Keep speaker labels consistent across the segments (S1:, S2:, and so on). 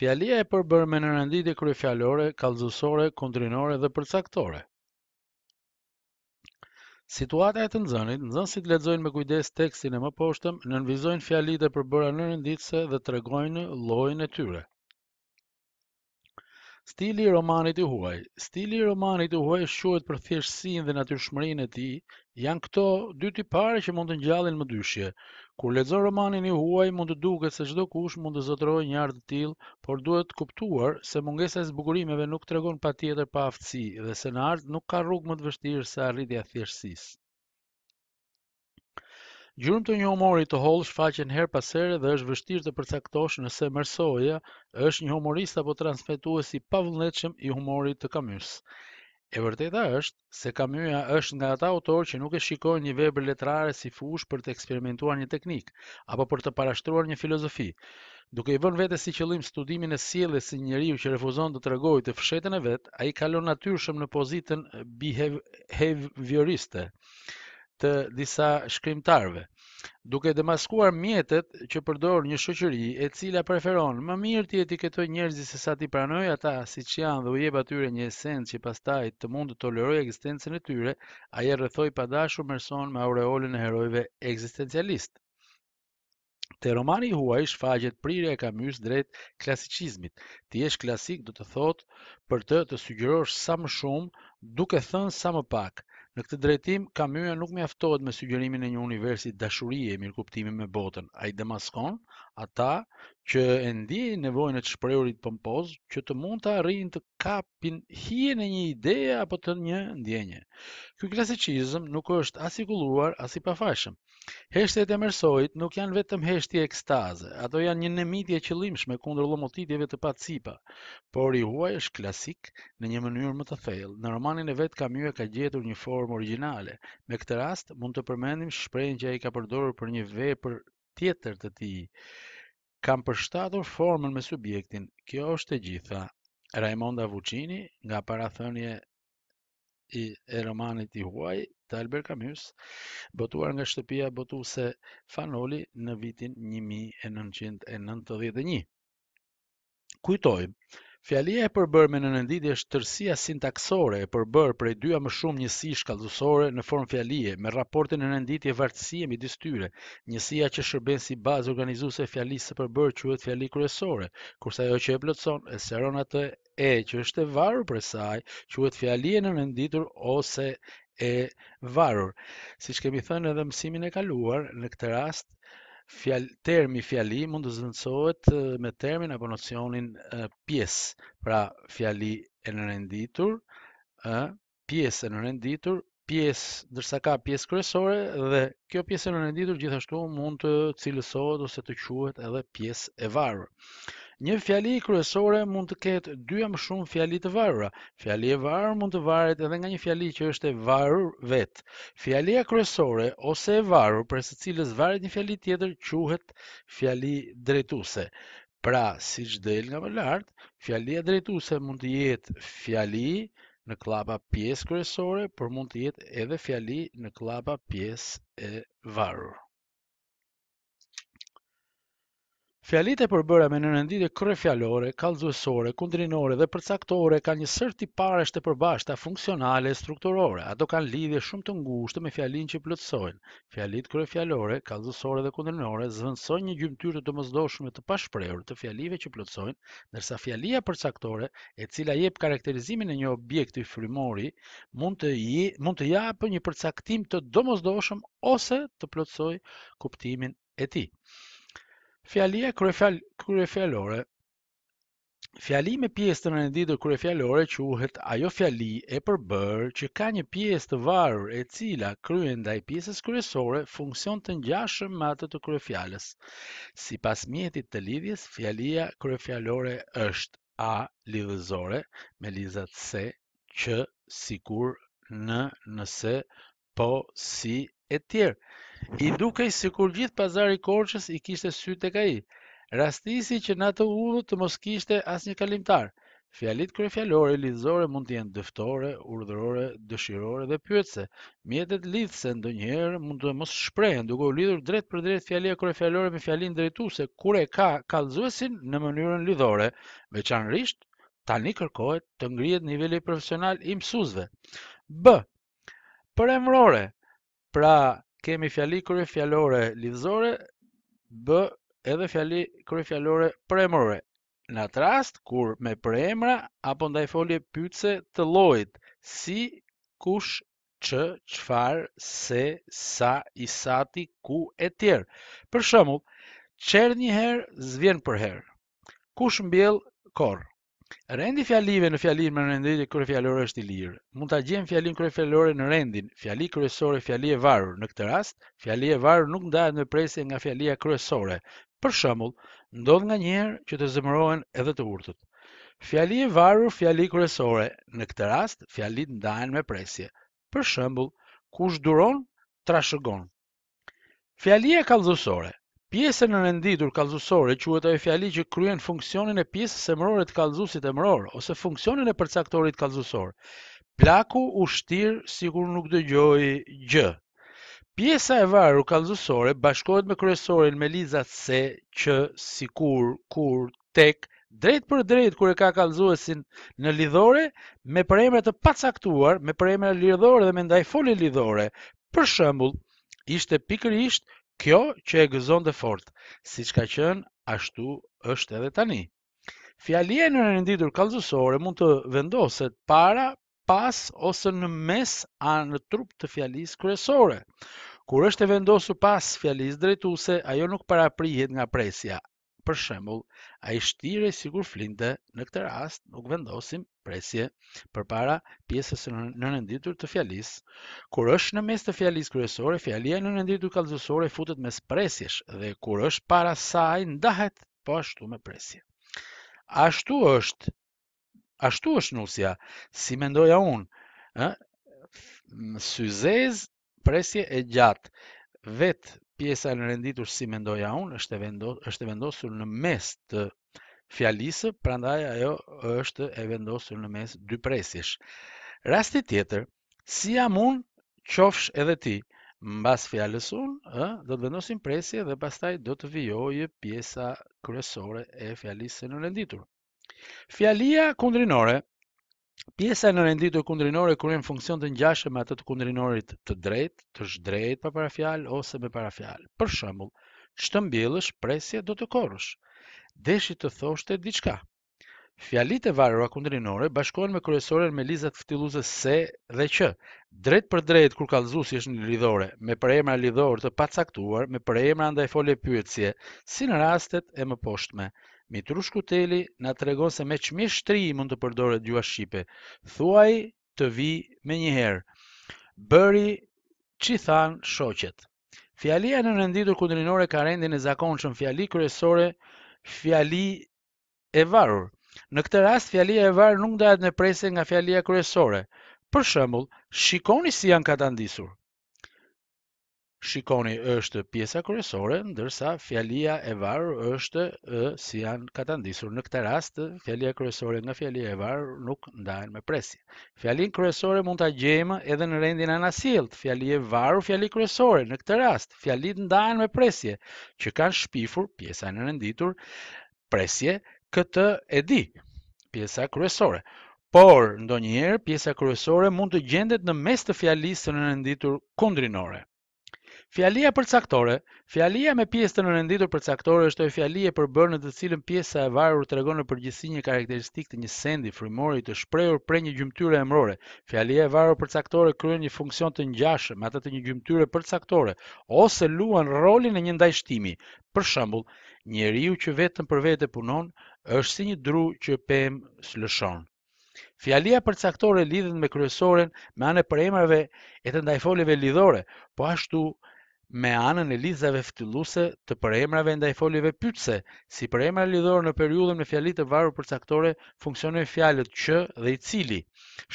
S1: Fjalia e përbërë me në rëndit e krye kalzusore, kontrinore dhe përcaktore. Situatet e të nëzënit, nxënësit ledzojnë me kujdes tekstin e më poshtëm, nënvizojnë fjallit e përbëra në rëndit se dhe të regojnë lojnë e tyre. Stili i romanit i huaj Stili i romanit i huaj shuhet për thjeshtësin dhe natyrshmërin e ti, janë këto dy tipare pare që mund të njallin më dyshje, Kur lexo romanin i huaj mund të duket se çdo kush mund të zotrojë një art të tillë, por duhet të kuptuar se mungesa e zbukurimeve nuk tregon patjetër pa aftësi dhe se në art nuk ka rrugë më të vështirë se arritja e thjeshtësisë. Gjurëm të një humorit të holë shfaqen her pasere dhe është vështirë të përcaktosh nëse mërsoja është një humorist apo transmitues i pavullnetëshëm i humorit të kamysë. E vërteta është se Camus është nga ata autorë që nuk e shikojnë një vepër letrare si fushë për të eksperimentuar një teknik apo për të parashtruar një filozofi, duke i vënë vetë si qëllim studimin e sjelljes së njeriu që refuzon të tregojë të fshehtën e vet, ai kalon natyrshëm në pozitën behavioriste të disa shkrimtarëve duke demaskuar mjetet që përdor një shoqëri e cila preferon më mirë të etiketoj njerëzit se sa ti pranoj ata si që janë dhe u jep atyre një esencë që pastaj të mund të toleroj ekzistencën e tyre, ai e rrethoi padashur Merson me aureolën e heroive ekzistencialistë. Te romani i huaj shfaqet prirja e Camus drejt klasicizmit. Ti jesh klasik do të thotë për të të sugjerosh sa më shumë duke thënë sa më pak. Në këtë drejtim, Camus nuk mjaftohet me sugjerimin e një universi dashurie e mirëkuptimit me botën. Ai demaskon ata që e ndjejnë nevojën e të shprehurit pompoz që të mund të arrijnë të kapin hijen e një ide apo të një ndjenje. Ky klasicizëm nuk është as i kulluar as i pafashëm. Heshtjet e mersojt nuk janë vetëm heshtje ekstaze, ato janë një nemitje qëllimshme kundër llomotitjeve të pacipa, por i huaj është klasik në një mënyrë më të thellë. Në romanin e vet Camus e ka gjetur një formë origjinale. Me këtë rast mund të përmendim shprehjen që ai ka përdorur për një vepër tjetër të tij kam përshtatur formën me subjektin, kjo është e gjitha. Raimonda Vucini, nga parathënje i, e romanit i huaj, të Albert Camus, botuar nga shtëpia botuse Fanoli në vitin 1991. Kujtojmë, Fjalia e përbërë me në nëndidi është tërsia sintaksore e për prej dyja më shumë njësi shkaldusore në formë fjalie me raportin në nënditi e vartësie mi dystyre, njësia që shërben si bazë organizuse e fjalisë së përbërë që e të fjali kryesore, kursa jo që e plëtson e seron atë e që është e varur për saj që e të fjali e në nënditur ose e varur. Si që kemi thënë edhe mësimin e kaluar, në këtë rast, fjal, termi fjali mund të zëndësohet me termin apo nocionin pjesë, pra fjali e në renditur, pjesë e në renditur, pjesë, dërsa ka pjesë kryesore, dhe kjo pjesë e në renditur gjithashtu mund të cilësohet ose të quhet edhe pjesë e varur. Një fjali kryesore mund të ketë dy më shumë fjali të varura. Fjali e varur mund të varet edhe nga një fjali që është e varur vet. Fjalia kryesore ose e varur për së cilës varet një fjali tjetër quhet fjali drejtuese. Pra, si që del nga më lartë, fjalia drejtuese mund të jetë fjali në klapa pjesë kryesore, për mund të jetë edhe fjali në klapa pjesë e varur. Fjalit e përbëra me nërënditje kërë fjallore, kalzuesore, kundrinore dhe përcaktore ka një sërti paresht të përbashta funksionale e strukturore. Ato kanë lidhje shumë të ngushtë me fjalin që plëtsojnë. Fjalit kërë fjallore, kalzuesore dhe kundrinore zvëndsojnë një gjymëtyrë të të mëzdoshme të pashprerë të fjalive që plëtsojnë, nërsa fjalia përcaktore, e cila jep karakterizimin e një objekt të i frimori, mund të, i, mund të japë një përcaktim të domozdoshëm ose të plëtsoj kuptimin e ti. Fjalia kryefjal kryefjalore. Fjali me pjesë të rënditur kryefjalore quhet ajo fjali e përbërë që ka një pjesë të varur e cila kryen ndaj pjesës kryesore funksion të ngjashëm me atë të kryefjalës. Sipas mjetit të lidhjes, fjalia kryefjalore është a lidhëzore me lidhat se, q, sikur, në, nëse, po, si, e tjerë. I duke i sikur gjithë pazari korqës i kishte sy të ka i. Rastisi që në të ullu të mos kishte as një kalimtar. Fjalit kërë fjallore, lidhëzore mund të jenë dëftore, urdhërore, dëshirore dhe pyetëse. Mjetet lidhëse ndë njëherë mund të mos shprejnë, duke u lidhur drejt për drejt fjallia kërë fjallore me fjallin drejtu, se kure ka kalzuesin në mënyrën lidhore, me tani kërkohet të ngrijet nivelli profesional i mësuzve. B. Për emrore. Pra, kemi fjali kërë fjallore lidhëzore, bë edhe fjali kërë fjallore premore. Në atë rast, kur me premra, apo ndaj folje pyce të lojt, si, kush, që, qfar, se, sa, isati, ku, e tjerë. Për shëmull, qërë njëherë, zvjen për herë. Kush mbjellë, korë. Rendi fjalive në fjalinë me rendi kur fjalor është i lirë. Mund ta gjejmë fjalinë kryefjalore në rendin fjali kryesore, fjali e varur. Në këtë rast, fjali e varur nuk ndahet në presje nga fjalia kryesore. Për shembull, ndodh nganjëherë që të zemërohen edhe të urtët. Fjali e varur, fjali kryesore. Në këtë rast, fjalit ndahen me presje. Për shembull, kush duron, trashëgon. Fjalia kallëzuesore. Pjesën në renditur kalzusore që uetë e fjali që kryen funksionin e pjesë se mërore të kalzusit e ose funksionin e përcaktorit kalzusore. Plaku u shtirë si kur nuk dë gjojë gjë. Pjesa e varur kalzusore bashkohet me kryesorin me lizat se, që, si kur, kur, tek, drejt për drejt kur e ka kalzuesin në lidhore, me për të pacaktuar, me për lidhore dhe me foli lidhore, për shëmbull, ishte pikër kjo që e gëzon dhe fort, si që ka qënë, ashtu është edhe tani. Fjalie në rënditur kalzusore mund të vendoset para, pas ose në mes a në trup të fjalis kryesore. Kur është e vendosur pas fjalis drejtuse, ajo nuk para prijet nga presja, Për shembull, ai shtire sigur flinte, në këtë rast nuk vendosim presje përpara pjesës në nënditur të fjalisë. Kur është në mes të fjalisë kryesore, fjalia në nënditur kallëzore futet mes presjesh dhe kur është para saj ndahet po ashtu me presje. Ashtu është ashtu është nusja, si mendoja unë, ë, syzez presje e gjatë vet pjesa e renditur si mendoja unë është e vendosur është vendosur në mes të fjalisë, prandaj ajo është e vendosur në mes dy presjesh. Rasti tjetër, si jam unë, qofsh edhe ti. Mbas fjalës unë, ë, do të vendosim presje dhe pastaj do të vijojë pjesa kryesore e fjalisë në renditur. Fjalia kundrinore Pjesa në rendit të kundrinore kërë funksion të njashë me atë të kundrinorit të drejt, të shdrejt pa parafjal ose me parafjal. Për shëmbull, shtë presje do të korush, deshi të thoshte diçka. Fjalit e varëra kundrinore bashkojnë me kërësorën me lizat fëtiluze se dhe që. Drejt për drejt kërë kalëzus është në lidhore, me për emra lidhore të pacaktuar, me për emra nda folje pyetësje, si në rastet e më poshtme. Mitrush Kuteli na tregon se me çmish shtri mund të përdoret gjuha shqipe. Thuaj të vi më një herë. Bëri çi than shoqet. Fjalia në renditur kundrinore ka rendin e zakonshëm fjali kryesore, fjali e varur. Në këtë rast fjalia e varur nuk dohet në presë nga fjalia kryesore. Për shembull, shikoni si janë katandisur. Shikoni është pjesa kryesore, ndërsa fjallia e varë është si janë katandisur. Në këtë rast, fjallia kryesore nga fjallia e varë nuk ndajnë me presje. Fjallin kryesore mund të gjemë edhe në rendin e nasiltë, e varë, fjalli kryesore. Në këtë rast, fjallit ndajnë me presje që kanë shpifur pjesa në nënditur presje këtë edhi, pjesa kryesore. Por, ndonjëherë, pjesa kryesore mund të gjendet në mes të fjallisë në nënditur kundrinore. Fjalia për caktore, fjalia me pjesë të nënditur për caktore është një fjalie e përbër në të cilën pjesa e varur tregon në përgjithësi një karakteristikë të një sendi frymor të shprehur për një gjymtyrë emrore. Fjalia e varur për caktore kryen një funksion të ngjashëm atë të një gjymtyre për caktore ose luan rolin e një ndajshtimi. Për shembull, njeriu që vetëm për vete punon është si një dru që pem s'lëshon. Fjalia përcaktore lidhet me kryesoren me anë e përemrave e të ndajfoljeve lidhore, po ashtu me anën e lidhjeve ftylluese të përemrave ndaj foljeve pyetëse, si përemra lidhore në periudhën me fjalitë të varur caktore, funksionojnë fjalët që dhe i cili.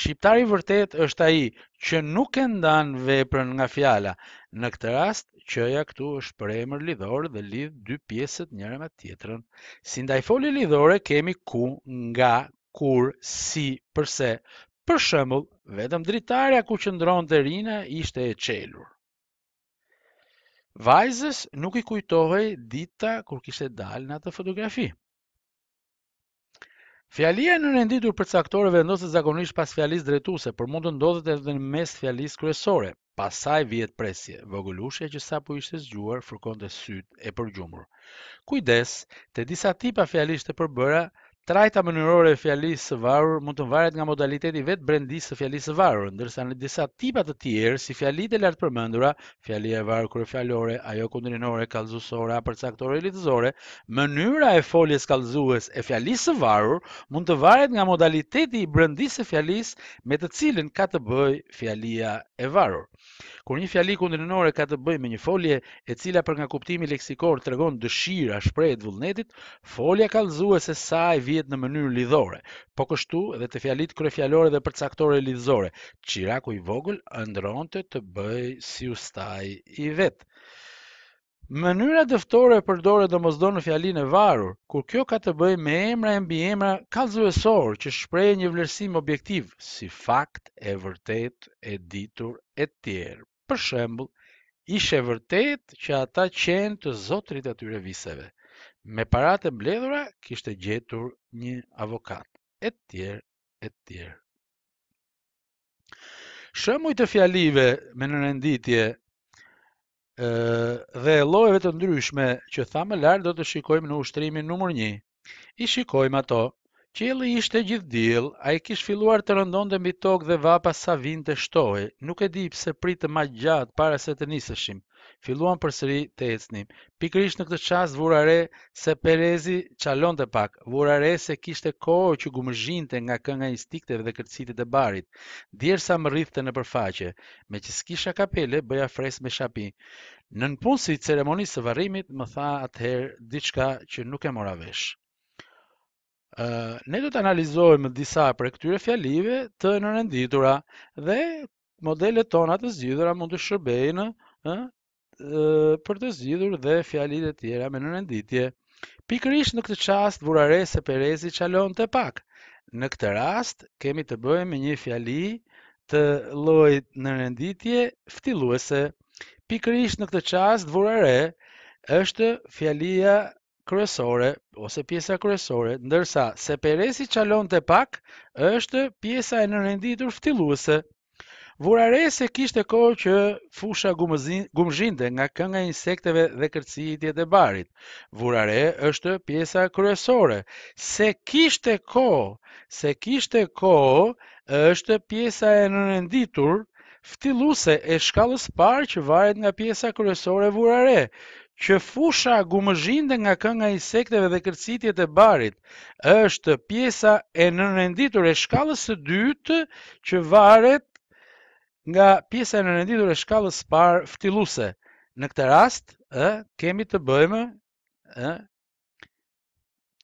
S1: Shqiptari vërtet është ai që nuk e ndan veprën nga fjala. Në këtë rast, q-ja këtu është përemër lidhor dhe lidh dy pjesët njëra me tjetrën. Si ndaj folje lidhore kemi ku, nga, kur, si, përse. Për shembull, vetëm dritarja ku qëndronte Derina ishte e çelur. Vajzës nuk i kujtohej dita kur kishte dalë në atë fotografi. Fjalia në nënditur për caktore vendoset zakonisht pas fjalis dretuse, për mund të ndodhet edhe në mes fjalis kryesore, pasaj vjet presje, vogëlushja që sa pu ishte zgjuar, fërkon dhe syt e përgjumur. Kujdes, të disa tipa fjalisht të përbëra, Trajta mënyrore e fjalisë së varur mund të varet nga modaliteti vetë brendisë së fjalisë së varur, ndërsa në disa tipat të tjerë, si fjalitë e lartë përmëndura, fjalia e varur kërë fjallore, ajo kundrinore, kalzusore, apërcaktore e litëzore, mënyra e foljes kalzues e fjalisë së varur mund të varet nga modaliteti i brendisë së fjalisë me të cilin ka të bëj fjalia e varur. Kur një fjali kundrinore ka të bëj me një folje e cila për nga kuptimi leksikor tregon dëshirë, dëshira, shprejt, vullnetit, folja sa e në mënyrë lidhore, po kështu edhe të fjalit kryefjalore dhe përcaktore lidhore, qiraku i vogël ëndronte të bëj si ustaj i vet. Mënyra dëftore e përdore dhe mos në fjalin e varur, kur kjo ka të bëj me emra e mbi emra kalzuesor që shpreje një vlerësim objektiv, si fakt e vërtet e ditur e tjerë. Për shembl, ishe vërtet që ata qenë të zotrit atyre viseve me parat e mbledhura kishte gjetur një avokat, e tjerë, e tjerë. Shëmuj të fjalive me në renditje dhe lojeve të ndryshme që thamë lartë do të shikojmë në ushtrimin numër një. I shikojmë ato, qëllë ishte gjithë dil, a i kishë filluar të rëndon dhe mbi tokë dhe vapa sa vinte të nuk e di pse pritë ma gjatë para se të niseshim filluan përsëri të ecnim, Pikërisht në këtë çast vura re se Perezi çalonte pak, vura re se kishte kohë që gumëzhinte nga kënga e instikteve dhe kërcitit e barit, djersa më të në përfaqe, me që s'kisha kapele, bëja fres me shapi. Në nëpunë si ceremonisë së varrimit, më tha atëherë diçka që nuk e mora vesh. ne do të analizojmë disa për këtyre fjalive të nërënditura dhe modelet tona të zgjidhura mund të shërbejnë për të zgjidhur dhe fjalit e tjera me nënënditje. Pikërisht në këtë qast, vurarese e Perezi qalon të pak. Në këtë rast, kemi të bëjmë një fjali të lojt nënënditje ftiluese. Pikërisht në këtë qast, vurare është fjalia kryesore ose pjesa kryesore, ndërsa se çalonte qalon të pak është pjesa e nërenditur ftiluese. Vurarese kishte kohë që fusha gumëzinte nga kënga insekteve dhe kërcitjet e barit. Vurare është pjesa kryesore. Se kishte kohë, se kishte kohë është pjesa e nënënditur, ftilluse e shkallës parë që varet nga pjesa kryesore vurare që fusha gumëzhinde nga kënga insekteve dhe kërcitjet e barit është pjesa e nënrenditur e shkallës së dytë që varet nga pjesa e nënditur e shkallës së parë ftylluse. Në këtë rast, ë, kemi të bëjmë, ë,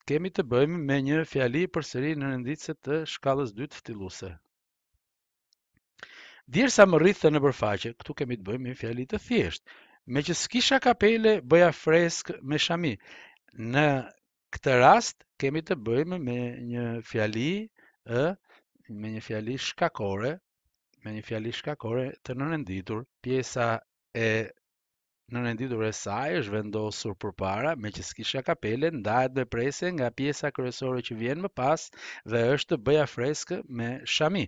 S1: kemi të bëjmë me një fjali përsëri në nënditse të shkallës së dytë Dirë sa më të në përfaqe, këtu kemi të bëjmë një fjali të thjesht. Me që s'kisha kapele, bëja freskë me shami. Në këtë rast, kemi të bëjmë me një fjali, ë, me një fjali shkakore, me një fjali shkakore të nënënditur, pjesa e nënënditur e saj është vendosur për para, me që s'kisha kapele, ndajt dhe prese nga pjesa kërësore që vjen më pas dhe është të bëja freskë me shami.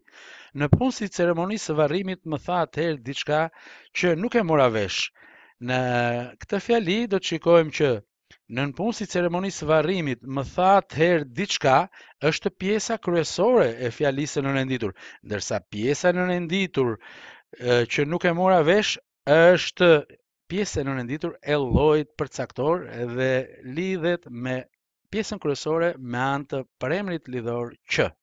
S1: Në punë si ceremonisë varimit më tha atëherë diçka që nuk e mora veshë. Në këtë fjali do të shikojmë që Në në punë si ceremonisë varrimit, më tha të herë diçka, është pjesa kryesore e fjalisë në nënditur, dërsa pjesa në nënditur që nuk e mora vesh, është pjesë në nënditur e lojt për caktor dhe lidhet me pjesën kryesore me antë për emrit lidhor që.